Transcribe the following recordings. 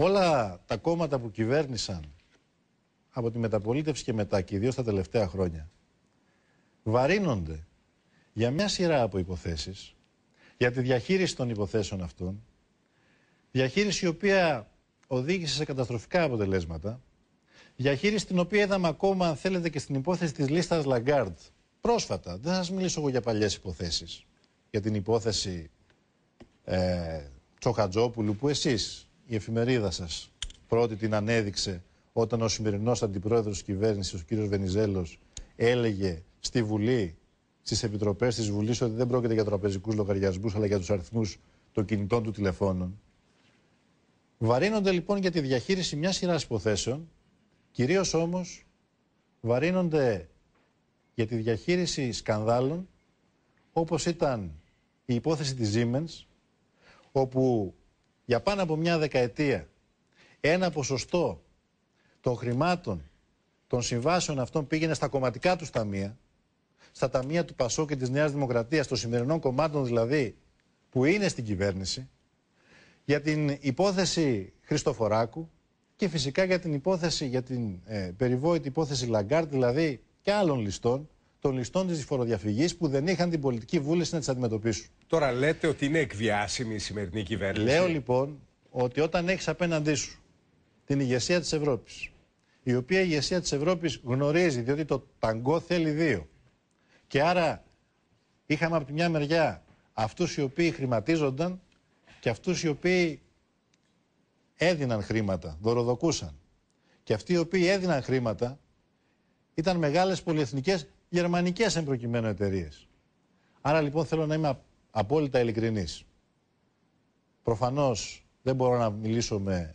Όλα τα κόμματα που κυβέρνησαν από τη μεταπολίτευση και μετά και ιδίως τα τελευταία χρόνια βαρύνονται για μια σειρά από υποθέσεις για τη διαχείριση των υποθέσεων αυτών διαχείριση η οποία οδήγησε σε καταστροφικά αποτελέσματα διαχείριση την οποία είδαμε ακόμα αν θέλετε και στην υπόθεση της λίστας Λαγκάρντ πρόσφατα, δεν θα σας μιλήσω εγώ για παλιές υποθέσεις για την υπόθεση ε, Τσοχατζόπουλου που εσείς η εφημερίδα σας πρώτη την ανέδειξε όταν ο σημερινός αντιπρόεδρος της κυβέρνησης, ο κύριος Βενιζέλος, έλεγε στη Βουλή, στις επιτροπές της Βουλής, ότι δεν πρόκειται για τραπεζικούς λογαριασμούς, αλλά για τους αριθμούς των κινητών του τηλεφώνων. Βαρύνονται λοιπόν για τη διαχείριση μιας σειράς υποθέσεων, κυρίως όμως βαρύνονται για τη διαχείριση σκανδάλων, όπως ήταν η υπόθεση της Siemens, όπου για πάνω από μια δεκαετία ένα ποσοστό των χρημάτων των συμβάσεων αυτών πήγαινε στα κομματικά τους ταμεία, στα ταμεία του Πασό και της Νέας Δημοκρατίας, των σημερινών κομμάτων δηλαδή που είναι στην κυβέρνηση, για την υπόθεση Χριστοφοράκου και φυσικά για την υπόθεση, για την ε, περιβόητη υπόθεση Λαγκάρτ, δηλαδή και άλλων ληστών, των ληστών της φοροδιαφυγής που δεν είχαν την πολιτική βούληση να τις αντιμετωπίσουν. Τώρα λέτε ότι είναι εκβιάσιμη η σημερινή κυβέρνηση. Λέω λοιπόν ότι όταν έχεις απέναντί σου την ηγεσία της Ευρώπης, η οποία η ηγεσία της Ευρώπης γνωρίζει, διότι το ταγκό θέλει δύο. Και άρα είχαμε από τη μια μεριά αυτούς οι οποίοι χρηματίζονταν και αυτούς οι οποίοι έδιναν χρήματα, δωροδοκούσαν. Και αυτοί οι οποίοι έδιναν χρήματα ήταν μεγάλες πολυεθνικές γερμανικές εμπροκειμένου εταιρείες. Άρα λοιπόν θέλω να είμαι απόλυτα ειλικρινής. Προφανώς δεν μπορώ να μιλήσω με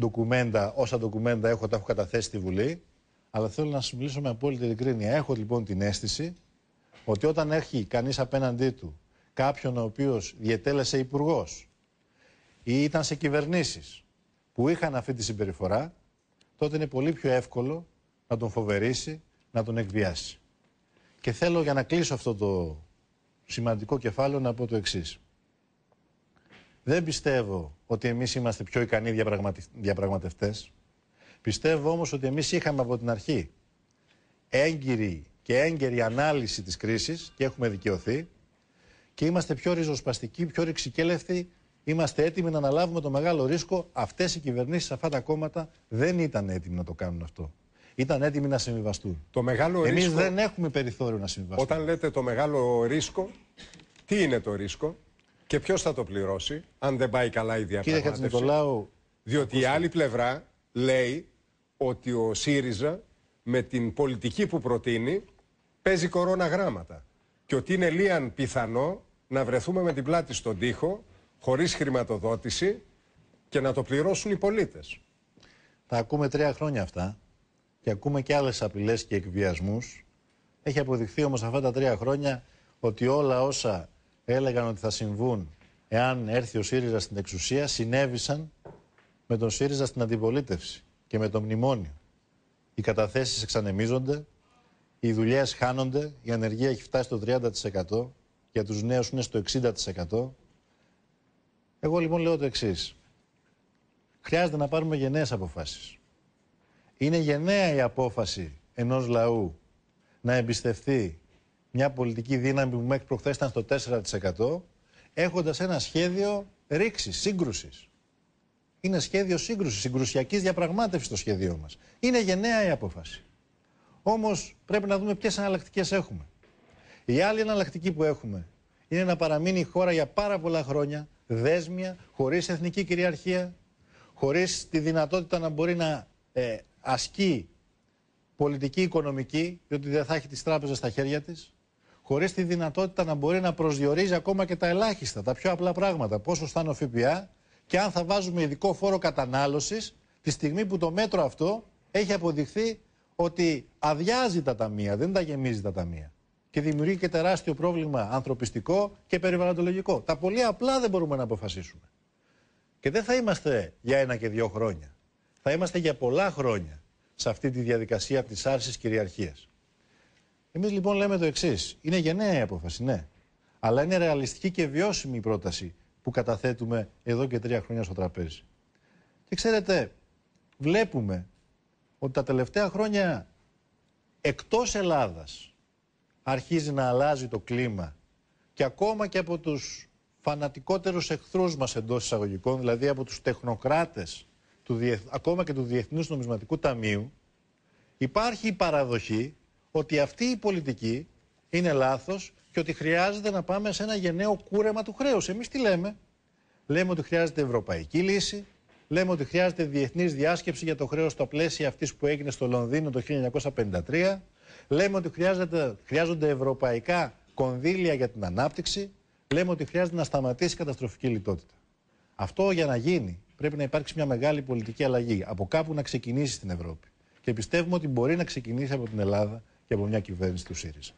ντοκουμέντα, όσα ντοκουμέντα έχω, τα έχω καταθέσει στη Βουλή. Αλλά θέλω να σου μιλήσω με απόλυτη ειλικρίνεια. Έχω λοιπόν την αίσθηση ότι όταν έχει κανείς απέναντί του κάποιον ο οποίος διετέλεσε υπουργός ή ήταν σε κυβερνήσεις που είχαν αυτή τη συμπεριφορά, τότε είναι πολύ πιο εύκολο να τον φοβερήσει, να τον εκβιάσει. Και θέλω για να κλείσω αυτό το σημαντικό κεφάλαιο να πω το εξής. Δεν πιστεύω ότι εμείς είμαστε πιο ικανοί διαπραγματευτές. Πιστεύω όμως ότι εμείς είχαμε από την αρχή έγκυρη και έγκαιρη ανάλυση της κρίσης και έχουμε δικαιωθεί. Και είμαστε πιο ριζοσπαστικοί, πιο ρηξικέλευτοι. Είμαστε έτοιμοι να αναλάβουμε το μεγάλο ρίσκο. Αυτές οι κυβερνήσεις, αυτά τα κόμματα δεν ήταν έτοιμοι να το κάνουν αυτό ήταν έτοιμοι να συμβιβαστούν. Το μεγάλο Εμείς ρίσκο... δεν έχουμε περιθώριο να συμβιβαστούμε. Όταν λέτε το μεγάλο ρίσκο, τι είναι το ρίσκο και ποιος θα το πληρώσει, αν δεν πάει καλά η διαπραγμάτευση. Κύριε Νικολάου, διότι η άλλη πλευρά λέει ότι ο ΣΥΡΙΖΑ με την πολιτική που προτείνει παίζει κορώνα γράμματα. Και ότι είναι λίαν πιθανό να βρεθούμε με την πλάτη στον τοίχο, χωρίς χρηματοδότηση και να το πληρώσουν οι πολίτες. Θα ακούμε τρία χρόνια αυτά και ακούμε και άλλες απειλές και εκβιασμούς. Έχει αποδειχθεί όμως αυτά τα τρία χρόνια ότι όλα όσα έλεγαν ότι θα συμβούν εάν έρθει ο ΣΥΡΙΖΑ στην εξουσία συνέβησαν με τον ΣΥΡΙΖΑ στην αντιπολίτευση και με το μνημόνιο. Οι καταθέσεις εξανεμίζονται, οι δουλειές χάνονται, η ανεργία έχει φτάσει στο 30%, για τους νέους είναι στο 60%. Εγώ λοιπόν λέω το εξής. Χρειάζεται να πάρουμε γενναίες αποφάσεις. Είναι γενναία η απόφαση ενός λαού να εμπιστευτεί μια πολιτική δύναμη που μέχρι προχθές ήταν στο 4% έχοντας ένα σχέδιο ρήξης, σύγκρουσης. Είναι σχέδιο σύγκρουσης, συγκρουσιακής διαπραγματεύση το σχέδιό μας. Είναι γενναία η απόφαση. Όμως πρέπει να δούμε ποιες εναλλακτικές έχουμε. Η άλλη εναλλακτική που έχουμε είναι να παραμείνει η χώρα για πάρα πολλά χρόνια δέσμια, χωρίς εθνική κυριαρχία, χωρίς τη δυνατότητα να μπορεί να ε, ασκεί πολιτική οικονομική, διότι δεν θα έχει τις τράπεζες στα χέρια της, χωρίς τη δυνατότητα να μπορεί να προσδιορίζει ακόμα και τα ελάχιστα, τα πιο απλά πράγματα, πόσο θα είναι ο ΦΠΑ και αν θα βάζουμε ειδικό φόρο κατανάλωσης, τη στιγμή που το μέτρο αυτό έχει αποδειχθεί ότι αδειάζει τα ταμεία, δεν τα γεμίζει τα ταμεία. Και δημιουργεί και τεράστιο πρόβλημα ανθρωπιστικό και περιβαλλοντολογικό. Τα πολύ απλά δεν μπορούμε να αποφασίσουμε. Και δεν θα είμαστε για ένα και δύο χρόνια θα είμαστε για πολλά χρόνια σε αυτή τη διαδικασία της άρσης κυριαρχίας. Εμείς λοιπόν λέμε το εξής. Είναι γενναία η απόφαση, ναι. Αλλά είναι ρεαλιστική και βιώσιμη η πρόταση που καταθέτουμε εδώ και τρία χρόνια στο τραπέζι. Και ξέρετε, βλέπουμε ότι τα τελευταία χρόνια εκτός Ελλάδας αρχίζει να αλλάζει το κλίμα και ακόμα και από τους φανατικότερους εχθρούς μας εντός εισαγωγικών, δηλαδή από τους τεχνοκράτες του, ακόμα και του Διεθνούς Νομισματικού Ταμείου, υπάρχει η παραδοχή ότι αυτή η πολιτική είναι λάθος και ότι χρειάζεται να πάμε σε ένα γενναίο κούρεμα του χρέους. Εμείς τι λέμε. Λέμε ότι χρειάζεται ευρωπαϊκή λύση, λέμε ότι χρειάζεται διεθνής διάσκεψη για το χρέος στα πλαίσια αυτής που έγινε στο Λονδίνο το 1953. Λέμε ότι χρειάζεται, χρειάζονται ευρωπαϊκά κονδύλια για την ανάπτυξη. Λέμε ότι χρειάζεται να σταματήσει η καταστροφική λιτότητα. Αυτό για να γίνει πρέπει να υπάρξει μια μεγάλη πολιτική αλλαγή. Από κάπου να ξεκινήσει στην Ευρώπη. Και πιστεύουμε ότι μπορεί να ξεκινήσει από την Ελλάδα και από μια κυβέρνηση του ΣΥΡΙΖΑ.